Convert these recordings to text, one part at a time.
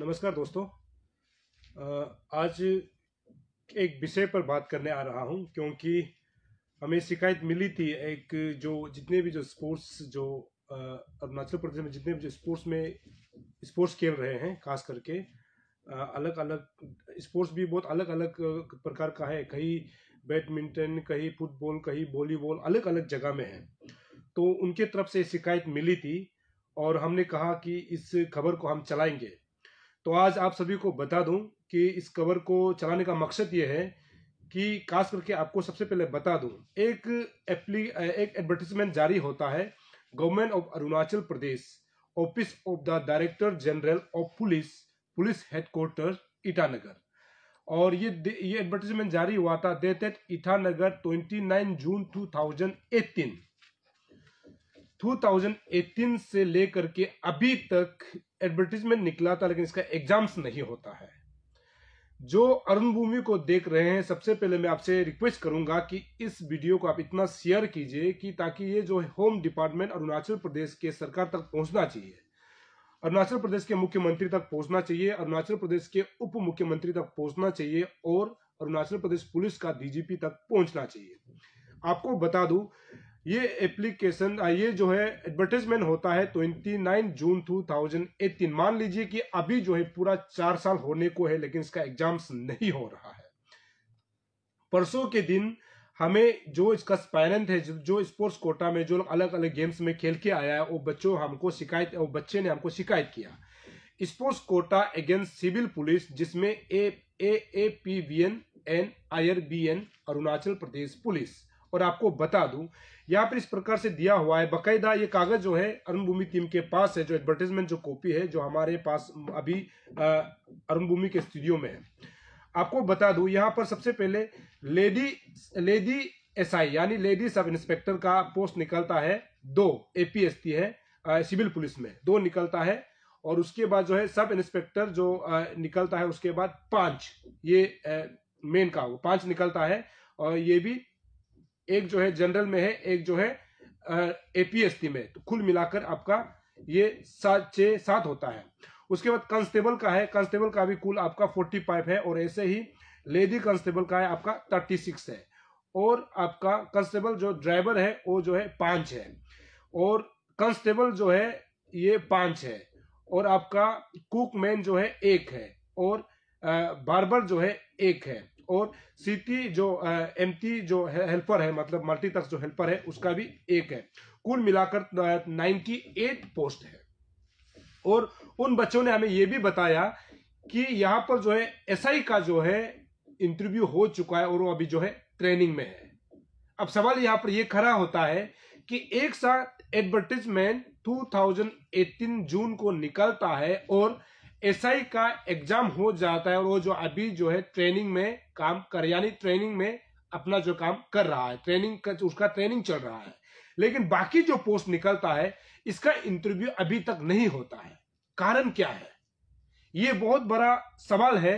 नमस्कार दोस्तों आज एक विषय पर बात करने आ रहा हूं क्योंकि हमें शिकायत मिली थी एक जो जितने भी जो स्पोर्ट्स जो अरुणाचल प्रदेश में जितने भी जो स्पोर्ट्स में स्पोर्ट्स खेल रहे हैं खास करके अलग अलग स्पोर्ट्स भी बहुत अलग अलग प्रकार का है कहीं बैडमिंटन कहीं फुटबॉल कहीं वॉलीबॉल अलग अलग जगह में है तो उनके तरफ से शिकायत मिली थी और हमने कहा कि इस खबर को हम चलाएंगे तो आज आप सभी को बता दूं कि इस खबर को चलाने का मकसद ये है कि खास करके आपको सबसे पहले बता दूं एक एप्ली एक एडवर्टीजमेंट जारी होता है government of Arunachal Pradesh office of the director general of police police headquarter Itanagar और ये ये एडवर्टीजमेंट जारी हुआ था dated Itanagar twenty June two 2018 से लेकर के अभी तक एडवर्टीजमेंट निकला था लेकिन इसका एग्जाम्स नहीं होता है जो अरुण भूमि को देख रहे हैं सबसे पहले मैं आपसे रिक्वेस्ट करूंगा कि इस वीडियो को आप इतना शेयर कीजिए कि ताकि ये जो होम डिपार्टमेंट अरुणाचल प्रदेश के सरकार तक पहुंचना चाहिए अरुणाचल प्रदेश के मुख्यमंत्री तक पहुंचना चाहिए अरुणाचल प्रदेश के उप मुख्यमंत्री तक पहुंचना चाहिए और अरुणाचल प्रदेश पुलिस का डीजीपी तक पहुंचना चाहिए आपको बता दू ये एप्लीकेशन ये जो है एडवर्टाइजमेंट होता है twenty nine June two thousand eighteen मान लीजिए कि अभी जो है पूरा चार साल होने को है लेकिन इसका एग्जाम्स नहीं हो रहा है परसों के दिन हमें जो इसका स्पायरेंट है जो स्पोर्ट्स कोटा में जो अलग अलग गेम्स में खेल के आया है वो बच्चों हमको शिकायत वो बच्चे ने हमको शिकायत किया sports quota against civil police जिसमें A A A P V N N I R B N Arunachal Pradesh police और आपको बता दूं यहाँ पर इस प्रकार से दिया हुआ है बकायदा ये कागज जो है अरुण भूमि टीम के पास है जो एडवर्टीजमेंट जो कॉपी है जो हमारे पास अभी अरुण भूमि के स्टूडियो में है आपको बता दूं यहाँ पर सबसे पहले लेडी लेडी एसआई यानी लेडी सब इंस्पेक्टर का पोस्ट निकलता है दो एपीएसटी है सिविल पुलिस में दो निकलता है और उसके बाद जो है सब इंस्पेक्टर जो निकलता है उसके बाद पांच ये मेन का पांच निकलता है और ये भी एक जो है जनरल में है एक जो है एपीएसटी में तो कुल मिलाकर आपका ये सात छ सात होता है उसके बाद कांस्टेबल का है कांस्टेबल का भी कुल आपका फोर्टी फाइव है और ऐसे ही लेडी कांस्टेबल का है आपका थर्टी सिक्स है और आपका कांस्टेबल जो ड्राइवर है वो जो है पांच है और कांस्टेबल जो है ये पांच है और आपका कुक मैन जो है एक है और बार्बर जो है एक है और सीटी जो एमटी जो हेल्पर है मतलब मल्टी जो हेल्पर है उसका भी एक है कुल मिलाकर नाइन की एट पोस्ट है और उन बच्चों ने हमें यह भी बताया कि यहां पर जो है एसआई का जो है इंटरव्यू हो चुका है और वो अभी जो है ट्रेनिंग में है अब सवाल यहां पर यह खड़ा होता है कि एक साथ एडवर्टीजमेंट 2018 जून को निकलता है और एसआई SI का एग्जाम हो जाता है और वो जो अभी जो है ट्रेनिंग में काम कर यानी ट्रेनिंग में अपना जो काम कर रहा है ट्रेनिंग उसका ट्रेनिंग चल रहा है लेकिन बाकी जो पोस्ट निकलता है इसका इंटरव्यू अभी तक नहीं होता है कारण क्या है ये बहुत बड़ा सवाल है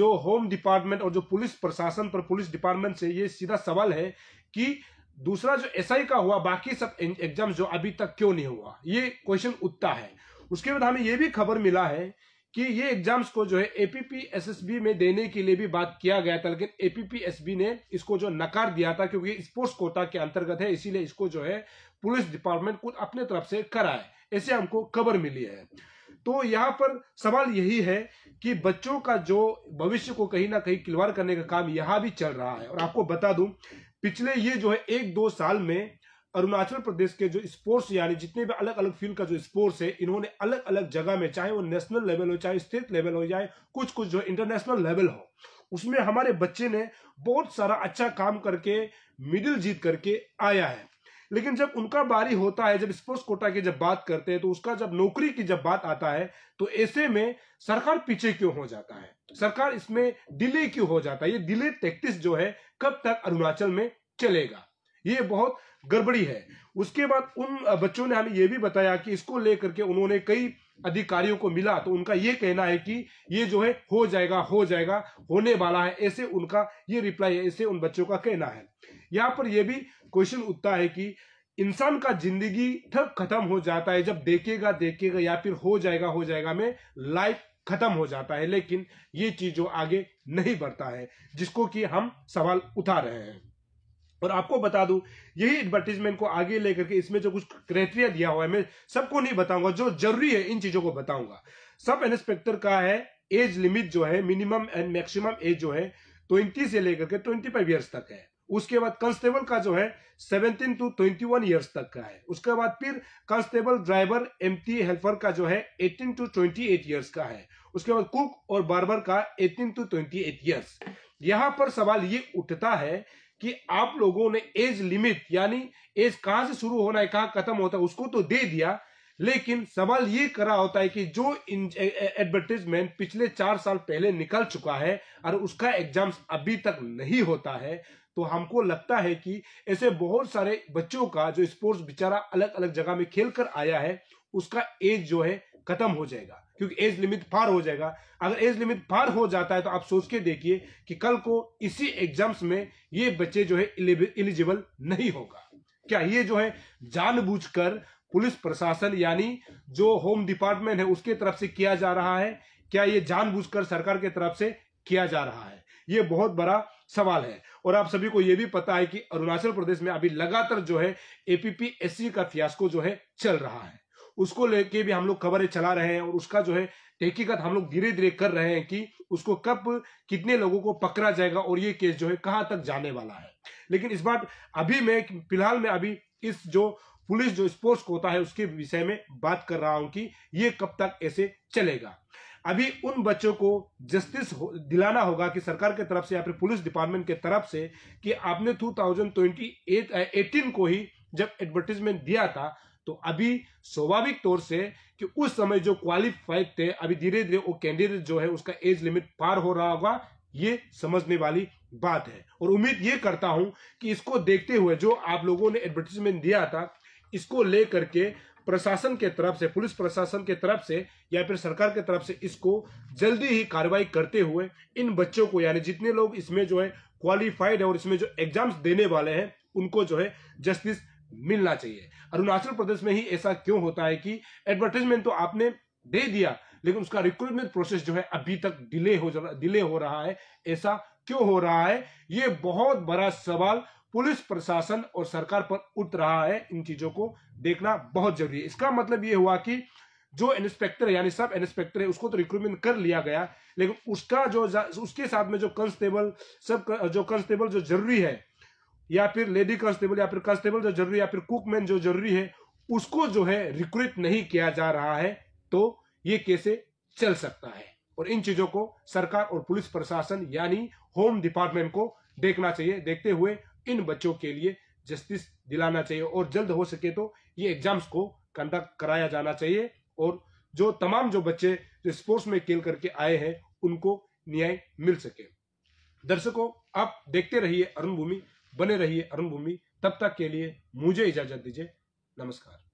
जो होम डिपार्टमेंट और जो पुलिस प्रशासन पर पुलिस डिपार्टमेंट से ये सीधा सवाल है कि दूसरा जो एसआई SI का हुआ बाकी सब एग्जाम जो अभी तक क्यों नहीं हुआ ये क्वेश्चन उठता है उसके बाद हमें यह भी खबर मिला है कि ये एग्जाम्स को जो है एपीपीएसएसबी में देने के लिए भी बात किया गया था लेकिन एपीपीएसबी ने इसको जो नकार दिया था क्योंकि स्पोर्ट्स कोटा के अंतर्गत है इसीलिए इसको जो है पुलिस डिपार्टमेंट खुद अपने तरफ से कराए ऐसे हमको खबर मिली है तो यहाँ पर सवाल यही है कि बच्चों का जो भविष्य को कहीं ना कहीं खिलवाड़ करने का काम यहाँ भी चल रहा है और आपको बता दू पिछले ये जो है एक दो साल में अरुणाचल प्रदेश के जो स्पोर्ट्स यानी जितने भी अलग अलग फील्ड का जो स्पोर्ट्स है इन्होंने अलग अलग जगह में चाहे वो नेशनल लेवल हो चाहे स्टेट लेवल हो चाहे कुछ कुछ जो इंटरनेशनल लेवल हो उसमें हमारे बच्चे ने बहुत सारा अच्छा काम करके मिडिल जीत करके आया है लेकिन जब उनका बारी होता है जब स्पोर्ट्स कोटा की जब बात करते हैं तो उसका जब नौकरी की जब बात आता है तो ऐसे में सरकार पीछे क्यों हो जाता है सरकार इसमें डिले क्यों हो जाता है ये डिले टेक्टिस जो है कब तक अरुणाचल में चलेगा ये बहुत गड़बड़ी है उसके बाद उन बच्चों ने हमें यह भी बताया कि इसको लेकर के उन्होंने कई अधिकारियों को मिला तो उनका ये कहना है कि ये जो है हो जाएगा हो जाएगा होने वाला है ऐसे उनका ये रिप्लाई है ऐसे उन बच्चों का कहना है यहाँ पर यह भी क्वेश्चन उठता है कि इंसान का जिंदगी ठप खत्म हो जाता है जब देखेगा देखेगा या फिर हो जाएगा हो जाएगा में लाइफ खत्म हो जाता है लेकिन ये चीज जो आगे नहीं बढ़ता है जिसको कि हम सवाल उठा रहे हैं और आपको बता दूं यही एडवर्टीजमेंट को आगे लेकर के इसमें जो कुछ क्राइटेरिया दिया हुआ है मैं सबको नहीं बताऊंगा जो जरूरी है इन चीजों को बताऊंगा सब इंस्पेक्टर का है एज लिमिट जो है मिनिमम एंड मैक्सिमम एज जो है ट्वेंटी से लेकर के ट्वेंटी फाइव ईयर्स तक है उसके बाद कांस्टेबल का जो है seventeen to twenty one years तक का है उसके बाद फिर कांस्टेबल ड्राइवर एमटी हेल्पर का जो है eighteen to twenty eight years का है उसके बाद कुक और बार्बर का eighteen to twenty eight years यहां पर सवाल ये उठता है कि आप लोगों ने एज लिमिट यानी एज कहां से शुरू होना है कहां खत्म होता है उसको तो दे दिया लेकिन सवाल ये करा होता है कि जो एडवर्टीजमेंट पिछले चार साल पहले निकल चुका है और उसका एग्जाम अभी तक नहीं होता है तो हमको लगता है कि ऐसे बहुत सारे बच्चों का जो स्पोर्ट्स बेचारा अलग अलग जगह में खेल कर आया है उसका एज जो है खत्म हो जाएगा क्योंकि एज लिमिट पार हो जाएगा अगर एज लिमिट पार हो जाता है तो आप सोच के देखिए कि कल को इसी एग्जाम्स में ये बच्चे जो है एलिजिबल नहीं होगा क्या ये जो है जानबूझकर पुलिस प्रशासन यानी जो होम डिपार्टमेंट है उसके तरफ से किया जा रहा है क्या ये जानबूझकर सरकार के तरफ से किया जा रहा है ये बहुत बड़ा सवाल है और आप सभी को यह भी पता है कि अरुणाचल प्रदेश में अभी लगातार जो है एपीपीएससी का फियास्को जो है चल रहा है उसको लेके भी हम लोग खबरें चला रहे हैं और उसका जो है तहकीकत हम लोग धीरे धीरे कर रहे हैं कि उसको कब कितने लोगों को पकड़ा जाएगा और ये केस जो है कहाँ तक जाने वाला है लेकिन इस बार अभी मैं फिलहाल में अभी इस जो पुलिस जो स्पोर्ट्स होता है उसके विषय में बात कर रहा हूं कि ये कब तक ऐसे चलेगा अभी उन बच्चों को जस्टिस हो, दिलाना होगा कि सरकार के तरफ से या फिर पुलिस डिपार्टमेंट के तरफ से कि आपने 2028 18 को ही जब एडवर्टीजमेंट दिया था तो अभी स्वाभाविक तौर से कि उस समय जो क्वालिफाइड थे अभी धीरे धीरे वो कैंडिडेट जो है उसका एज लिमिट पार हो रहा होगा ये समझने वाली बात है और उम्मीद ये करता हूं कि इसको देखते हुए जो आप लोगों ने एडवर्टीजमेंट दिया था इसको लेकर के प्रशासन के तरफ से पुलिस प्रशासन के तरफ से या फिर सरकार के तरफ से इसको जल्दी ही कार्रवाई करते हुए इन बच्चों को यानी जितने लोग इसमें जो है क्वालिफाइड है और इसमें जो एग्जाम्स देने वाले हैं उनको जो है जस्टिस मिलना चाहिए अरुणाचल प्रदेश में ही ऐसा क्यों होता है कि एडवर्टाइजमेंट तो आपने दे दिया लेकिन उसका रिक्रूटमेंट प्रोसेस जो है अभी तक डिले हो डिले हो रहा है ऐसा क्यों हो रहा है ये बहुत बड़ा सवाल पुलिस प्रशासन और सरकार पर उठ रहा है इन चीजों को देखना बहुत जरूरी है इसका मतलब ये हुआ कि जो इंस्पेक्टर यानी सब इंस्पेक्टर है उसको तो रिक्रूटमेंट कर लिया गया लेकिन उसका जो उसके साथ में जो कांस्टेबल सब जो कांस्टेबल जो जरूरी है या फिर लेडी कांस्टेबल या फिर कांस्टेबल जो जरूरी या फिर कुकमैन जो जरूरी है उसको जो है रिक्रूट नहीं किया जा रहा है तो ये कैसे चल सकता है और इन चीजों को सरकार और पुलिस प्रशासन यानी होम डिपार्टमेंट को देखना चाहिए देखते हुए इन बच्चों के लिए जस्टिस दिलाना चाहिए और जल्द हो सके तो ये एग्जाम्स को कंडक्ट कराया जाना चाहिए और जो तमाम जो बच्चे जो स्पोर्ट्स में खेल करके आए हैं उनको न्याय मिल सके दर्शकों आप देखते रहिए अरुण भूमि बने रहिए अरुण भूमि तब तक के लिए मुझे इजाजत दीजिए नमस्कार